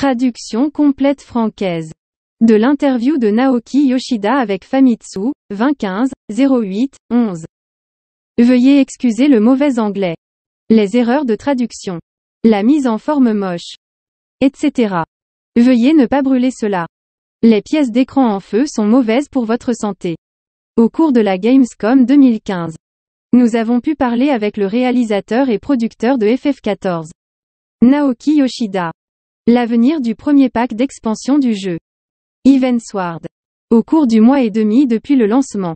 Traduction complète francaise. De l'interview de Naoki Yoshida avec Famitsu, 2015, 08, 11. Veuillez excuser le mauvais anglais. Les erreurs de traduction. La mise en forme moche. Etc. Veuillez ne pas brûler cela. Les pièces d'écran en feu sont mauvaises pour votre santé. Au cours de la Gamescom 2015. Nous avons pu parler avec le réalisateur et producteur de FF14. Naoki Yoshida. L'avenir du premier pack d'expansion du jeu. Sword. Au cours du mois et demi depuis le lancement,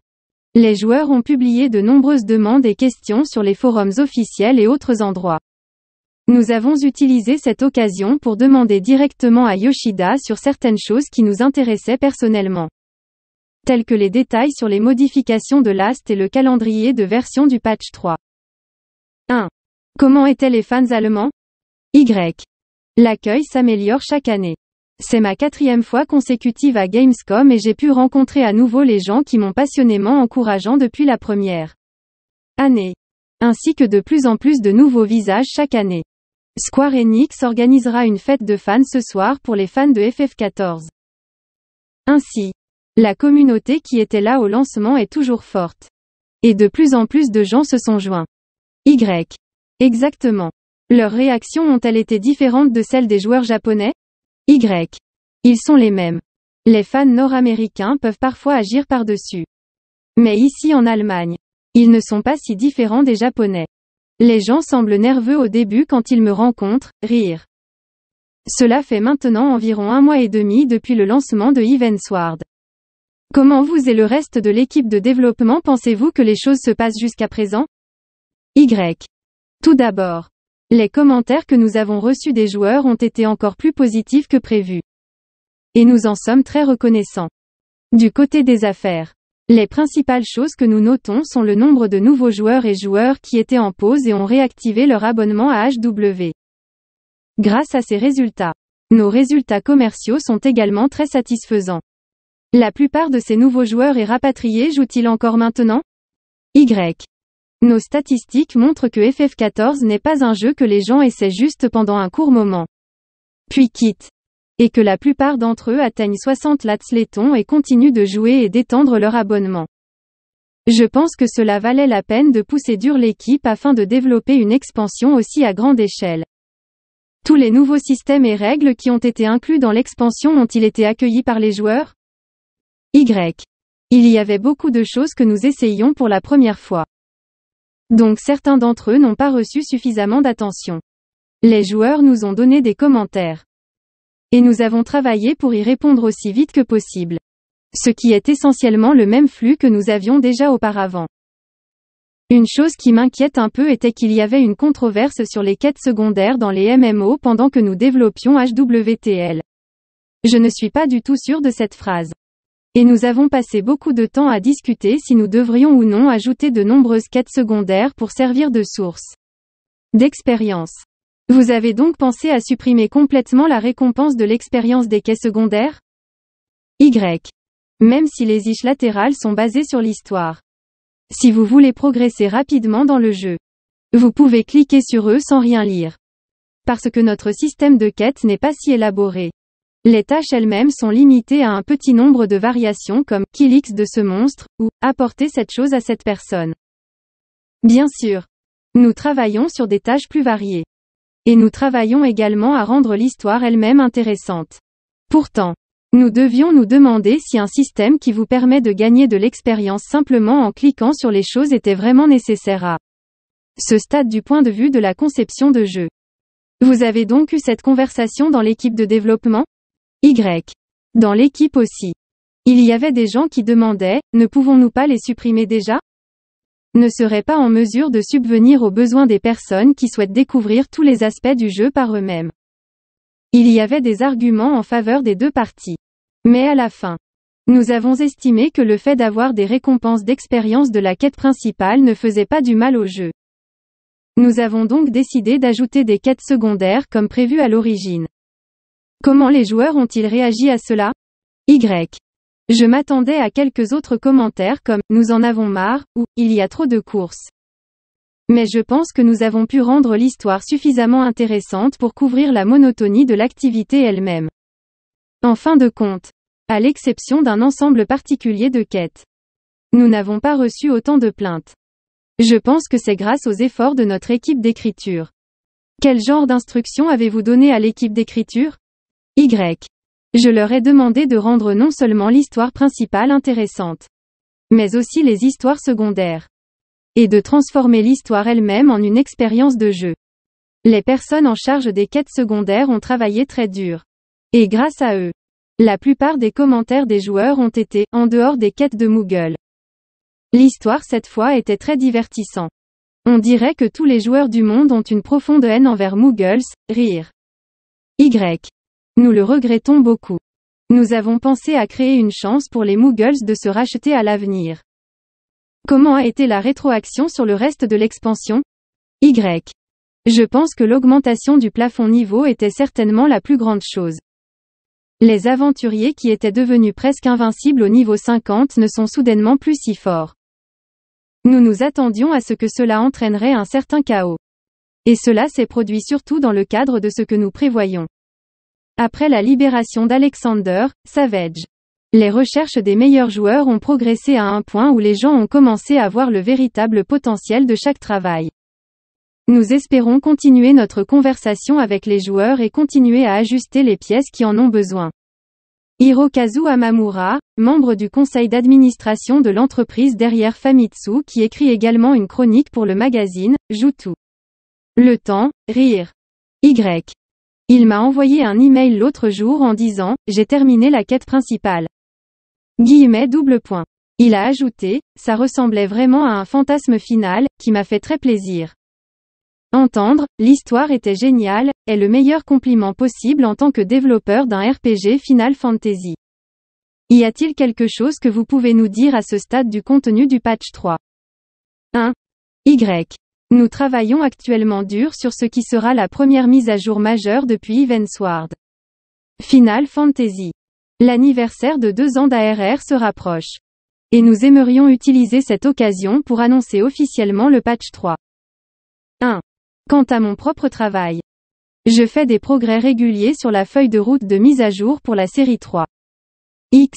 les joueurs ont publié de nombreuses demandes et questions sur les forums officiels et autres endroits. Nous avons utilisé cette occasion pour demander directement à Yoshida sur certaines choses qui nous intéressaient personnellement. Tels que les détails sur les modifications de l'Ast et le calendrier de version du patch 3. 1. Comment étaient les fans allemands Y. L'accueil s'améliore chaque année. C'est ma quatrième fois consécutive à Gamescom et j'ai pu rencontrer à nouveau les gens qui m'ont passionnément encourageant depuis la première année. Ainsi que de plus en plus de nouveaux visages chaque année. Square Enix organisera une fête de fans ce soir pour les fans de FF14. Ainsi, la communauté qui était là au lancement est toujours forte. Et de plus en plus de gens se sont joints. Y. Exactement. Leurs réactions ont-elles été différentes de celles des joueurs japonais Y. Ils sont les mêmes. Les fans nord-américains peuvent parfois agir par-dessus. Mais ici en Allemagne, ils ne sont pas si différents des Japonais. Les gens semblent nerveux au début quand ils me rencontrent, rire. Cela fait maintenant environ un mois et demi depuis le lancement de Sword. Comment vous et le reste de l'équipe de développement pensez-vous que les choses se passent jusqu'à présent Y. Tout d'abord, les commentaires que nous avons reçus des joueurs ont été encore plus positifs que prévu. Et nous en sommes très reconnaissants. Du côté des affaires. Les principales choses que nous notons sont le nombre de nouveaux joueurs et joueurs qui étaient en pause et ont réactivé leur abonnement à HW. Grâce à ces résultats, nos résultats commerciaux sont également très satisfaisants. La plupart de ces nouveaux joueurs et rapatriés jouent-ils encore maintenant Y. Nos statistiques montrent que FF14 n'est pas un jeu que les gens essaient juste pendant un court moment. Puis quittent. Et que la plupart d'entre eux atteignent 60 lats laitons et continuent de jouer et d'étendre leur abonnement. Je pense que cela valait la peine de pousser dur l'équipe afin de développer une expansion aussi à grande échelle. Tous les nouveaux systèmes et règles qui ont été inclus dans l'expansion ont-ils été accueillis par les joueurs Y. Il y avait beaucoup de choses que nous essayions pour la première fois. Donc certains d'entre eux n'ont pas reçu suffisamment d'attention. Les joueurs nous ont donné des commentaires. Et nous avons travaillé pour y répondre aussi vite que possible. Ce qui est essentiellement le même flux que nous avions déjà auparavant. Une chose qui m'inquiète un peu était qu'il y avait une controverse sur les quêtes secondaires dans les MMO pendant que nous développions HWTL. Je ne suis pas du tout sûr de cette phrase. Et nous avons passé beaucoup de temps à discuter si nous devrions ou non ajouter de nombreuses quêtes secondaires pour servir de source d'expérience. Vous avez donc pensé à supprimer complètement la récompense de l'expérience des quais secondaires Y. Même si les iches latérales sont basées sur l'histoire. Si vous voulez progresser rapidement dans le jeu, vous pouvez cliquer sur eux sans rien lire. Parce que notre système de quête n'est pas si élaboré. Les tâches elles-mêmes sont limitées à un petit nombre de variations comme kill de ce monstre ou apporter cette chose à cette personne. Bien sûr, nous travaillons sur des tâches plus variées. Et nous travaillons également à rendre l'histoire elle-même intéressante. Pourtant, nous devions nous demander si un système qui vous permet de gagner de l'expérience simplement en cliquant sur les choses était vraiment nécessaire à ce stade du point de vue de la conception de jeu. Vous avez donc eu cette conversation dans l'équipe de développement y. Dans l'équipe aussi. Il y avait des gens qui demandaient, ne pouvons-nous pas les supprimer déjà Ne seraient pas en mesure de subvenir aux besoins des personnes qui souhaitent découvrir tous les aspects du jeu par eux-mêmes. Il y avait des arguments en faveur des deux parties. Mais à la fin, nous avons estimé que le fait d'avoir des récompenses d'expérience de la quête principale ne faisait pas du mal au jeu. Nous avons donc décidé d'ajouter des quêtes secondaires comme prévu à l'origine. Comment les joueurs ont-ils réagi à cela Y. Je m'attendais à quelques autres commentaires comme « Nous en avons marre » ou « Il y a trop de courses ». Mais je pense que nous avons pu rendre l'histoire suffisamment intéressante pour couvrir la monotonie de l'activité elle-même. En fin de compte, à l'exception d'un ensemble particulier de quêtes, nous n'avons pas reçu autant de plaintes. Je pense que c'est grâce aux efforts de notre équipe d'écriture. Quel genre d'instruction avez-vous donné à l'équipe d'écriture y. Je leur ai demandé de rendre non seulement l'histoire principale intéressante, mais aussi les histoires secondaires, et de transformer l'histoire elle-même en une expérience de jeu. Les personnes en charge des quêtes secondaires ont travaillé très dur. Et grâce à eux, la plupart des commentaires des joueurs ont été en dehors des quêtes de Moogle. L'histoire cette fois était très divertissante. On dirait que tous les joueurs du monde ont une profonde haine envers Moogles, rire. Y. Nous le regrettons beaucoup. Nous avons pensé à créer une chance pour les Muggles de se racheter à l'avenir. Comment a été la rétroaction sur le reste de l'expansion Y. Je pense que l'augmentation du plafond niveau était certainement la plus grande chose. Les aventuriers qui étaient devenus presque invincibles au niveau 50 ne sont soudainement plus si forts. Nous nous attendions à ce que cela entraînerait un certain chaos. Et cela s'est produit surtout dans le cadre de ce que nous prévoyons. Après la libération d'Alexander, Savage. Les recherches des meilleurs joueurs ont progressé à un point où les gens ont commencé à voir le véritable potentiel de chaque travail. Nous espérons continuer notre conversation avec les joueurs et continuer à ajuster les pièces qui en ont besoin. Hirokazu Amamura, membre du conseil d'administration de l'entreprise derrière Famitsu qui écrit également une chronique pour le magazine, joue Le temps, rire. Y. Il m'a envoyé un email l'autre jour en disant, j'ai terminé la quête principale. Guillemets double point. Il a ajouté, ça ressemblait vraiment à un fantasme final, qui m'a fait très plaisir. Entendre, l'histoire était géniale, est le meilleur compliment possible en tant que développeur d'un RPG Final Fantasy. Y a-t-il quelque chose que vous pouvez nous dire à ce stade du contenu du patch 3 1. Y. Nous travaillons actuellement dur sur ce qui sera la première mise à jour majeure depuis Evansward. Final Fantasy. L'anniversaire de deux ans d'ARR se rapproche. Et nous aimerions utiliser cette occasion pour annoncer officiellement le patch 3. 1. Quant à mon propre travail. Je fais des progrès réguliers sur la feuille de route de mise à jour pour la série 3. X.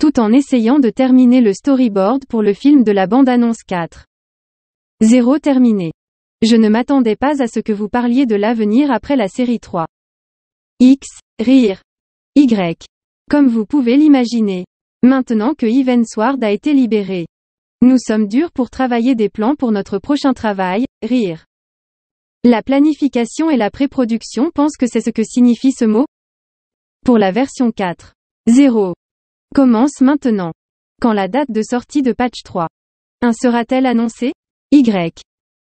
Tout en essayant de terminer le storyboard pour le film de la bande-annonce 4. 0 terminé. Je ne m'attendais pas à ce que vous parliez de l'avenir après la série 3. X, rire. Y. Comme vous pouvez l'imaginer. Maintenant que Even Sword a été libéré. Nous sommes durs pour travailler des plans pour notre prochain travail, rire. La planification et la pré-production pensent que c'est ce que signifie ce mot Pour la version 4. 0. Commence maintenant. Quand la date de sortie de patch 3 1 sera-t-elle annoncée y.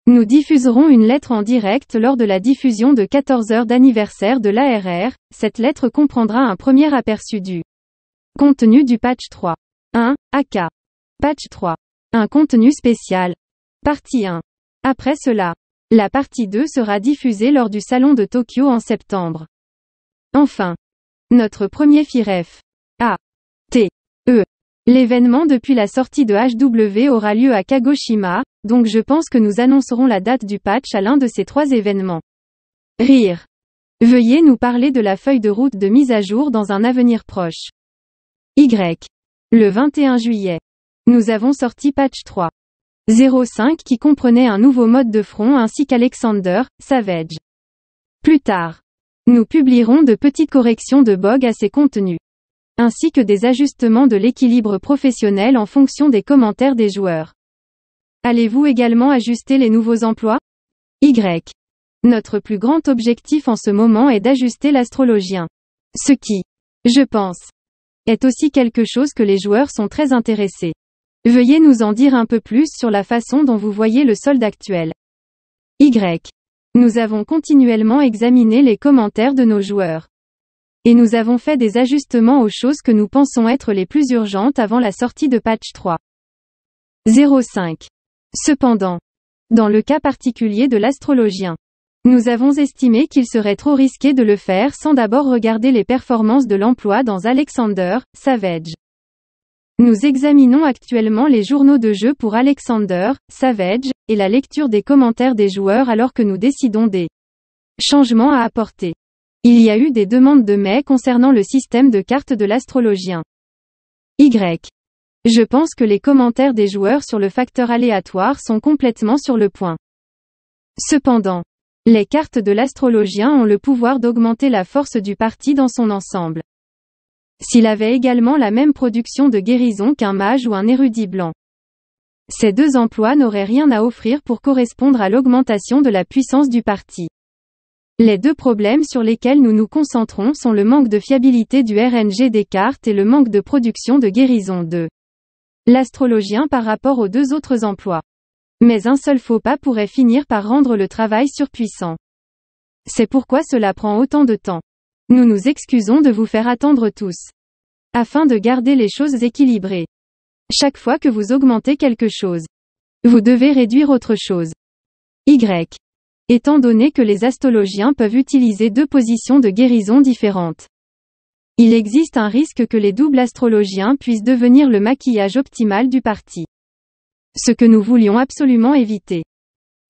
Nous diffuserons une lettre en direct lors de la diffusion de 14 heures d'anniversaire de l'ARR. Cette lettre comprendra un premier aperçu du contenu du patch 3. 1. AK. Patch 3. Un contenu spécial. Partie 1. Après cela, la partie 2 sera diffusée lors du salon de Tokyo en septembre. Enfin, notre premier FIREF. A. T. E. L'événement depuis la sortie de HW aura lieu à Kagoshima, donc je pense que nous annoncerons la date du patch à l'un de ces trois événements. Rire. Veuillez nous parler de la feuille de route de mise à jour dans un avenir proche. Y. Le 21 juillet. Nous avons sorti patch 3.05 qui comprenait un nouveau mode de front ainsi qu'Alexander, Savage. Plus tard. Nous publierons de petites corrections de bog à ces contenus ainsi que des ajustements de l'équilibre professionnel en fonction des commentaires des joueurs. Allez-vous également ajuster les nouveaux emplois Y. Notre plus grand objectif en ce moment est d'ajuster l'astrologien. Ce qui, je pense, est aussi quelque chose que les joueurs sont très intéressés. Veuillez nous en dire un peu plus sur la façon dont vous voyez le solde actuel. Y. Nous avons continuellement examiné les commentaires de nos joueurs. Et nous avons fait des ajustements aux choses que nous pensons être les plus urgentes avant la sortie de patch 3. 05. Cependant. Dans le cas particulier de l'astrologien. Nous avons estimé qu'il serait trop risqué de le faire sans d'abord regarder les performances de l'emploi dans Alexander, Savage. Nous examinons actuellement les journaux de jeu pour Alexander, Savage, et la lecture des commentaires des joueurs alors que nous décidons des changements à apporter. Il y a eu des demandes de mai concernant le système de cartes de l'astrologien. Y. Je pense que les commentaires des joueurs sur le facteur aléatoire sont complètement sur le point. Cependant, les cartes de l'astrologien ont le pouvoir d'augmenter la force du parti dans son ensemble. S'il avait également la même production de guérison qu'un mage ou un érudit blanc. Ces deux emplois n'auraient rien à offrir pour correspondre à l'augmentation de la puissance du parti. Les deux problèmes sur lesquels nous nous concentrons sont le manque de fiabilité du RNG des cartes et le manque de production de guérison de l'astrologien par rapport aux deux autres emplois. Mais un seul faux pas pourrait finir par rendre le travail surpuissant. C'est pourquoi cela prend autant de temps. Nous nous excusons de vous faire attendre tous. Afin de garder les choses équilibrées. Chaque fois que vous augmentez quelque chose, vous devez réduire autre chose. Y étant donné que les astrologiens peuvent utiliser deux positions de guérison différentes. Il existe un risque que les doubles astrologiens puissent devenir le maquillage optimal du parti. Ce que nous voulions absolument éviter.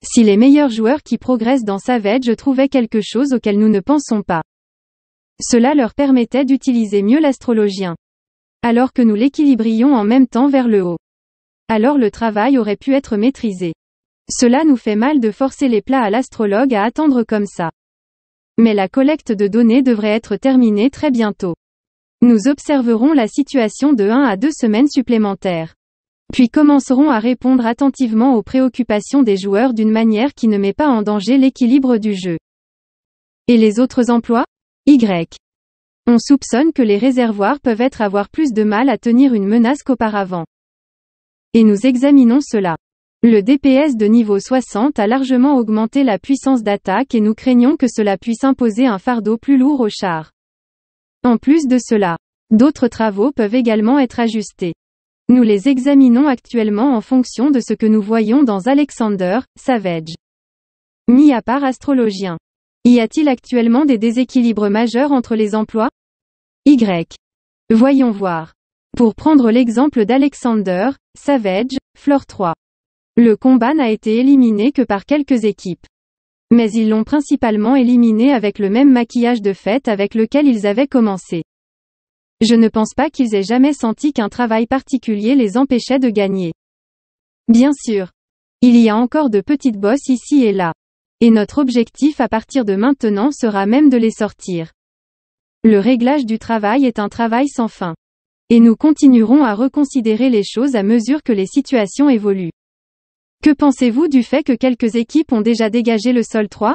Si les meilleurs joueurs qui progressent dans Savage trouvaient quelque chose auquel nous ne pensons pas. Cela leur permettait d'utiliser mieux l'astrologien. Alors que nous l'équilibrions en même temps vers le haut. Alors le travail aurait pu être maîtrisé. Cela nous fait mal de forcer les plats à l'astrologue à attendre comme ça. Mais la collecte de données devrait être terminée très bientôt. Nous observerons la situation de 1 à 2 semaines supplémentaires. Puis commencerons à répondre attentivement aux préoccupations des joueurs d'une manière qui ne met pas en danger l'équilibre du jeu. Et les autres emplois Y. On soupçonne que les réservoirs peuvent être avoir plus de mal à tenir une menace qu'auparavant. Et nous examinons cela. Le DPS de niveau 60 a largement augmenté la puissance d'attaque et nous craignons que cela puisse imposer un fardeau plus lourd au char. En plus de cela, d'autres travaux peuvent également être ajustés. Nous les examinons actuellement en fonction de ce que nous voyons dans Alexander, Savage. Mis à part astrologien. Y a-t-il actuellement des déséquilibres majeurs entre les emplois Y. Voyons voir. Pour prendre l'exemple d'Alexander, Savage, Fleur 3. Le combat n'a été éliminé que par quelques équipes. Mais ils l'ont principalement éliminé avec le même maquillage de fête avec lequel ils avaient commencé. Je ne pense pas qu'ils aient jamais senti qu'un travail particulier les empêchait de gagner. Bien sûr. Il y a encore de petites bosses ici et là. Et notre objectif à partir de maintenant sera même de les sortir. Le réglage du travail est un travail sans fin. Et nous continuerons à reconsidérer les choses à mesure que les situations évoluent. Que pensez-vous du fait que quelques équipes ont déjà dégagé le sol 3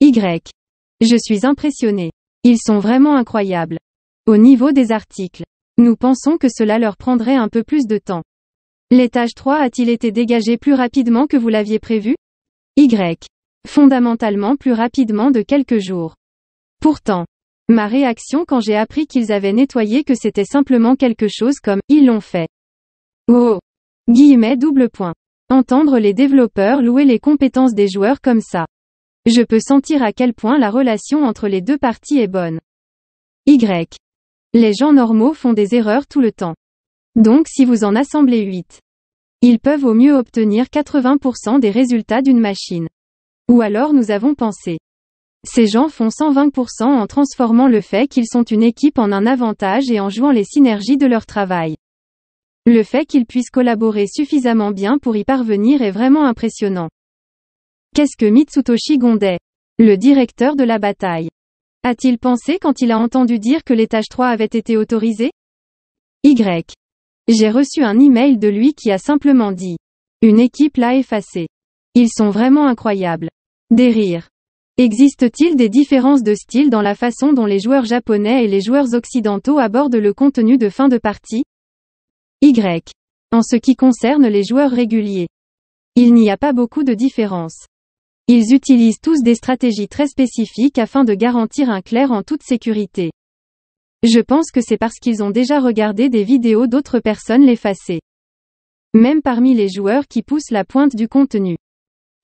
Y. Je suis impressionné. Ils sont vraiment incroyables. Au niveau des articles, nous pensons que cela leur prendrait un peu plus de temps. L'étage 3 a-t-il été dégagé plus rapidement que vous l'aviez prévu Y. Fondamentalement plus rapidement de quelques jours. Pourtant, ma réaction quand j'ai appris qu'ils avaient nettoyé que c'était simplement quelque chose comme ils l'ont fait. Oh. Guillemets double point. Entendre les développeurs louer les compétences des joueurs comme ça. Je peux sentir à quel point la relation entre les deux parties est bonne. Y. Les gens normaux font des erreurs tout le temps. Donc si vous en assemblez 8, ils peuvent au mieux obtenir 80% des résultats d'une machine. Ou alors nous avons pensé. Ces gens font 120% en transformant le fait qu'ils sont une équipe en un avantage et en jouant les synergies de leur travail. Le fait qu'ils puissent collaborer suffisamment bien pour y parvenir est vraiment impressionnant. Qu'est-ce que Mitsutoshi Gondai Le directeur de la bataille. A-t-il pensé quand il a entendu dire que l'étage 3 avait été autorisé Y. J'ai reçu un email de lui qui a simplement dit. Une équipe l'a effacé. Ils sont vraiment incroyables. Des rires. Existe-t-il des différences de style dans la façon dont les joueurs japonais et les joueurs occidentaux abordent le contenu de fin de partie y. En ce qui concerne les joueurs réguliers, il n'y a pas beaucoup de différence. Ils utilisent tous des stratégies très spécifiques afin de garantir un clair en toute sécurité. Je pense que c'est parce qu'ils ont déjà regardé des vidéos d'autres personnes l'effacer. Même parmi les joueurs qui poussent la pointe du contenu.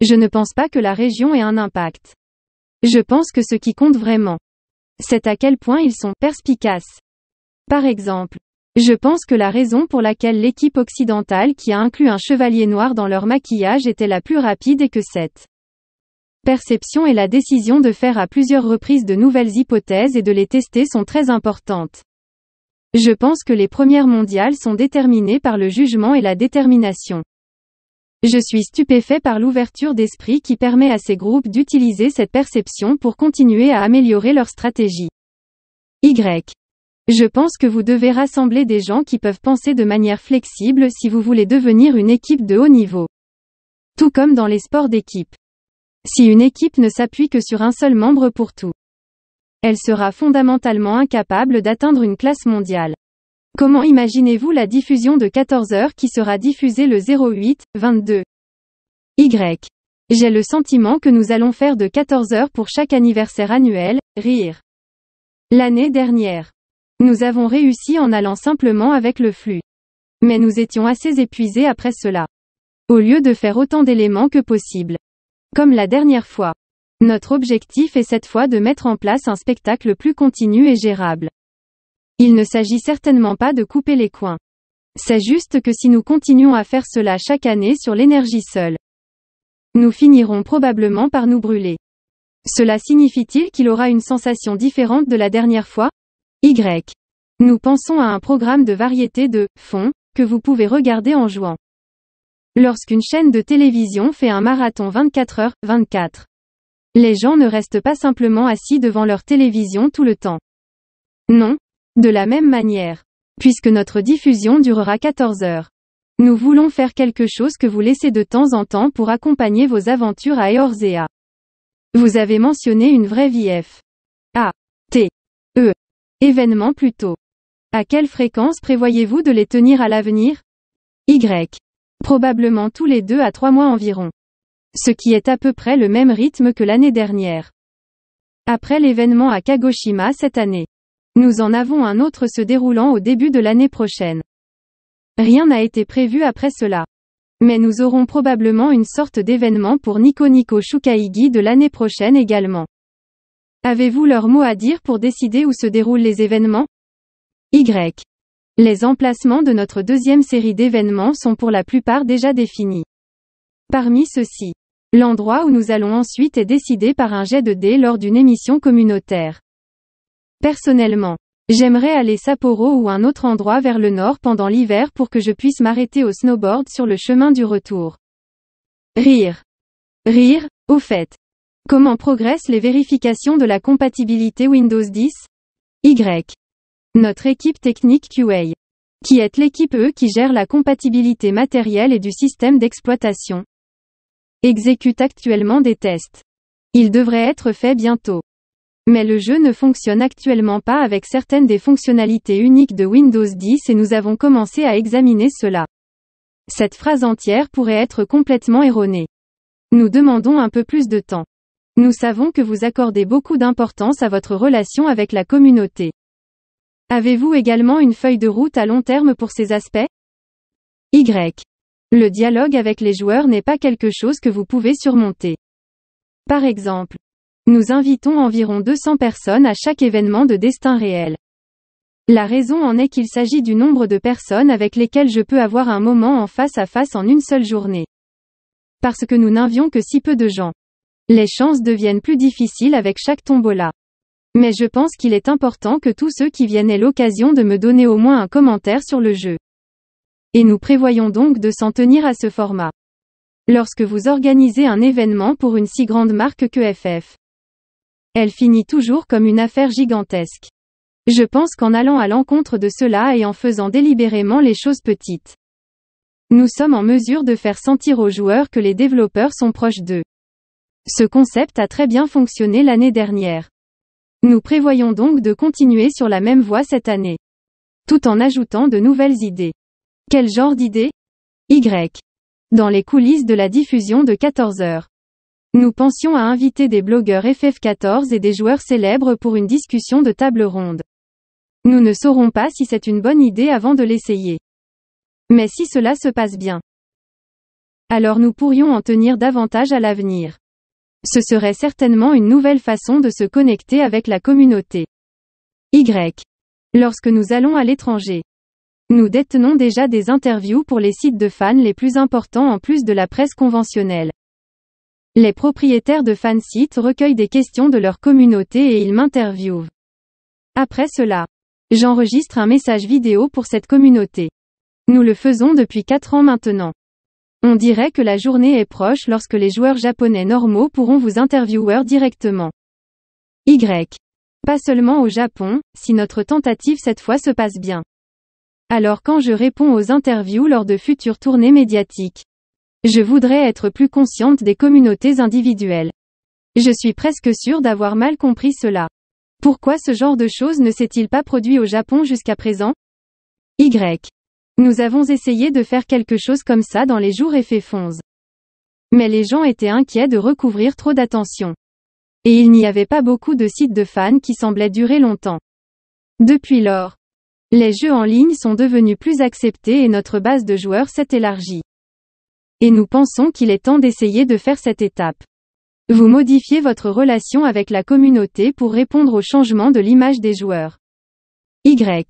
Je ne pense pas que la région ait un impact. Je pense que ce qui compte vraiment, c'est à quel point ils sont perspicaces. Par exemple, je pense que la raison pour laquelle l'équipe occidentale qui a inclus un chevalier noir dans leur maquillage était la plus rapide est que cette perception et la décision de faire à plusieurs reprises de nouvelles hypothèses et de les tester sont très importantes. Je pense que les premières mondiales sont déterminées par le jugement et la détermination. Je suis stupéfait par l'ouverture d'esprit qui permet à ces groupes d'utiliser cette perception pour continuer à améliorer leur stratégie. Y. Je pense que vous devez rassembler des gens qui peuvent penser de manière flexible si vous voulez devenir une équipe de haut niveau. Tout comme dans les sports d'équipe. Si une équipe ne s'appuie que sur un seul membre pour tout, elle sera fondamentalement incapable d'atteindre une classe mondiale. Comment imaginez-vous la diffusion de 14 heures qui sera diffusée le 08, 22 Y. J'ai le sentiment que nous allons faire de 14 heures pour chaque anniversaire annuel, rire. L'année dernière. Nous avons réussi en allant simplement avec le flux. Mais nous étions assez épuisés après cela. Au lieu de faire autant d'éléments que possible. Comme la dernière fois. Notre objectif est cette fois de mettre en place un spectacle plus continu et gérable. Il ne s'agit certainement pas de couper les coins. C'est juste que si nous continuons à faire cela chaque année sur l'énergie seule, nous finirons probablement par nous brûler. Cela signifie-t-il qu'il aura une sensation différente de la dernière fois y. Nous pensons à un programme de variété de fonds que vous pouvez regarder en jouant. Lorsqu'une chaîne de télévision fait un marathon 24 heures 24, les gens ne restent pas simplement assis devant leur télévision tout le temps. Non, de la même manière, puisque notre diffusion durera 14 heures. Nous voulons faire quelque chose que vous laissez de temps en temps pour accompagner vos aventures à Eorzea. Vous avez mentionné une vraie vie f. Ah, événements plutôt. À quelle fréquence prévoyez-vous de les tenir à l'avenir Y. Probablement tous les deux à trois mois environ. Ce qui est à peu près le même rythme que l'année dernière. Après l'événement à Kagoshima cette année. Nous en avons un autre se déroulant au début de l'année prochaine. Rien n'a été prévu après cela. Mais nous aurons probablement une sorte d'événement pour Nico Nico Shukaigi de l'année prochaine également. Avez-vous leur mot à dire pour décider où se déroulent les événements Y. Les emplacements de notre deuxième série d'événements sont pour la plupart déjà définis. Parmi ceux-ci, l'endroit où nous allons ensuite est décidé par un jet de dés lors d'une émission communautaire. Personnellement, j'aimerais aller Sapporo ou un autre endroit vers le nord pendant l'hiver pour que je puisse m'arrêter au snowboard sur le chemin du retour. Rire. Rire, au fait. Comment progressent les vérifications de la compatibilité Windows 10 Y. Notre équipe technique QA. Qui est l'équipe E qui gère la compatibilité matérielle et du système d'exploitation Exécute actuellement des tests. Ils devraient être faits bientôt. Mais le jeu ne fonctionne actuellement pas avec certaines des fonctionnalités uniques de Windows 10 et nous avons commencé à examiner cela. Cette phrase entière pourrait être complètement erronée. Nous demandons un peu plus de temps. Nous savons que vous accordez beaucoup d'importance à votre relation avec la communauté. Avez-vous également une feuille de route à long terme pour ces aspects Y. Le dialogue avec les joueurs n'est pas quelque chose que vous pouvez surmonter. Par exemple, nous invitons environ 200 personnes à chaque événement de destin réel. La raison en est qu'il s'agit du nombre de personnes avec lesquelles je peux avoir un moment en face à face en une seule journée. Parce que nous n'invions que si peu de gens. Les chances deviennent plus difficiles avec chaque tombola. Mais je pense qu'il est important que tous ceux qui viennent aient l'occasion de me donner au moins un commentaire sur le jeu. Et nous prévoyons donc de s'en tenir à ce format. Lorsque vous organisez un événement pour une si grande marque que FF, elle finit toujours comme une affaire gigantesque. Je pense qu'en allant à l'encontre de cela et en faisant délibérément les choses petites, nous sommes en mesure de faire sentir aux joueurs que les développeurs sont proches d'eux. Ce concept a très bien fonctionné l'année dernière. Nous prévoyons donc de continuer sur la même voie cette année. Tout en ajoutant de nouvelles idées. Quel genre d'idées Y. Dans les coulisses de la diffusion de 14 heures. Nous pensions à inviter des blogueurs FF14 et des joueurs célèbres pour une discussion de table ronde. Nous ne saurons pas si c'est une bonne idée avant de l'essayer. Mais si cela se passe bien. Alors nous pourrions en tenir davantage à l'avenir. Ce serait certainement une nouvelle façon de se connecter avec la communauté. Y. Lorsque nous allons à l'étranger. Nous détenons déjà des interviews pour les sites de fans les plus importants en plus de la presse conventionnelle. Les propriétaires de fansites recueillent des questions de leur communauté et ils m'interviewent. Après cela, j'enregistre un message vidéo pour cette communauté. Nous le faisons depuis 4 ans maintenant. On dirait que la journée est proche lorsque les joueurs japonais normaux pourront vous interviewer directement. Y. Pas seulement au Japon, si notre tentative cette fois se passe bien. Alors quand je réponds aux interviews lors de futures tournées médiatiques, je voudrais être plus consciente des communautés individuelles. Je suis presque sûre d'avoir mal compris cela. Pourquoi ce genre de choses ne s'est-il pas produit au Japon jusqu'à présent Y. Nous avons essayé de faire quelque chose comme ça dans les jours effets Fonze. Mais les gens étaient inquiets de recouvrir trop d'attention. Et il n'y avait pas beaucoup de sites de fans qui semblaient durer longtemps. Depuis lors, les jeux en ligne sont devenus plus acceptés et notre base de joueurs s'est élargie. Et nous pensons qu'il est temps d'essayer de faire cette étape. Vous modifiez votre relation avec la communauté pour répondre au changement de l'image des joueurs. Y.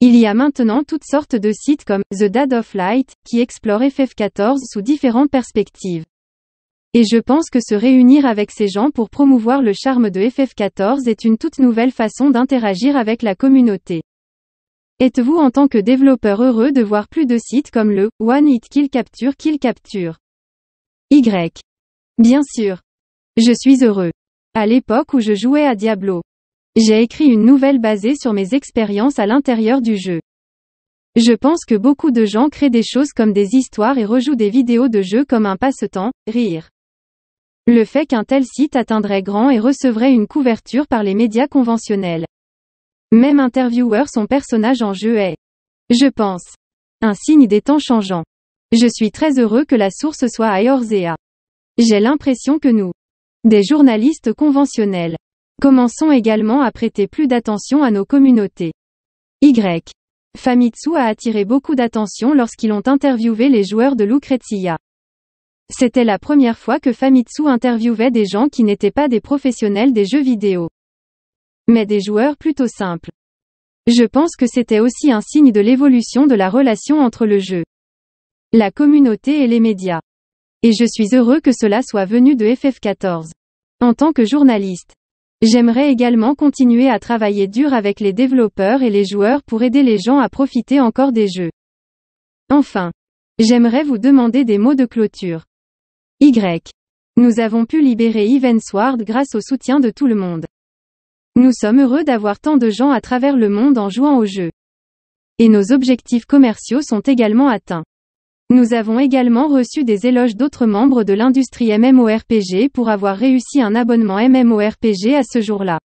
Il y a maintenant toutes sortes de sites comme The Dad of Light, qui explore FF14 sous différentes perspectives. Et je pense que se réunir avec ces gens pour promouvoir le charme de FF14 est une toute nouvelle façon d'interagir avec la communauté. Êtes-vous en tant que développeur heureux de voir plus de sites comme le One Hit Kill Capture Kill Capture Y. Bien sûr. Je suis heureux. À l'époque où je jouais à Diablo, j'ai écrit une nouvelle basée sur mes expériences à l'intérieur du jeu. Je pense que beaucoup de gens créent des choses comme des histoires et rejouent des vidéos de jeu comme un passe-temps, rire. Le fait qu'un tel site atteindrait grand et recevrait une couverture par les médias conventionnels. Même interviewer son personnage en jeu est, je pense, un signe des temps changeants. Je suis très heureux que la source soit à Eorzea. J'ai l'impression que nous, des journalistes conventionnels, Commençons également à prêter plus d'attention à nos communautés. Y. Famitsu a attiré beaucoup d'attention lorsqu'ils ont interviewé les joueurs de Lucrezia. C'était la première fois que Famitsu interviewait des gens qui n'étaient pas des professionnels des jeux vidéo. Mais des joueurs plutôt simples. Je pense que c'était aussi un signe de l'évolution de la relation entre le jeu, la communauté et les médias. Et je suis heureux que cela soit venu de FF14. En tant que journaliste, J'aimerais également continuer à travailler dur avec les développeurs et les joueurs pour aider les gens à profiter encore des jeux. Enfin. J'aimerais vous demander des mots de clôture. Y. Nous avons pu libérer Sword grâce au soutien de tout le monde. Nous sommes heureux d'avoir tant de gens à travers le monde en jouant au jeu. Et nos objectifs commerciaux sont également atteints. Nous avons également reçu des éloges d'autres membres de l'industrie MMORPG pour avoir réussi un abonnement MMORPG à ce jour-là.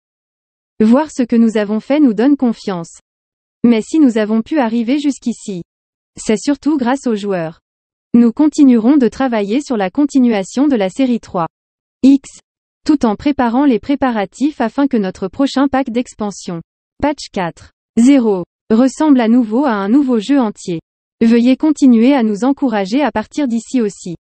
Voir ce que nous avons fait nous donne confiance. Mais si nous avons pu arriver jusqu'ici, c'est surtout grâce aux joueurs. Nous continuerons de travailler sur la continuation de la série 3. X. Tout en préparant les préparatifs afin que notre prochain pack d'expansion, patch 4.0, ressemble à nouveau à un nouveau jeu entier. Veuillez continuer à nous encourager à partir d'ici aussi.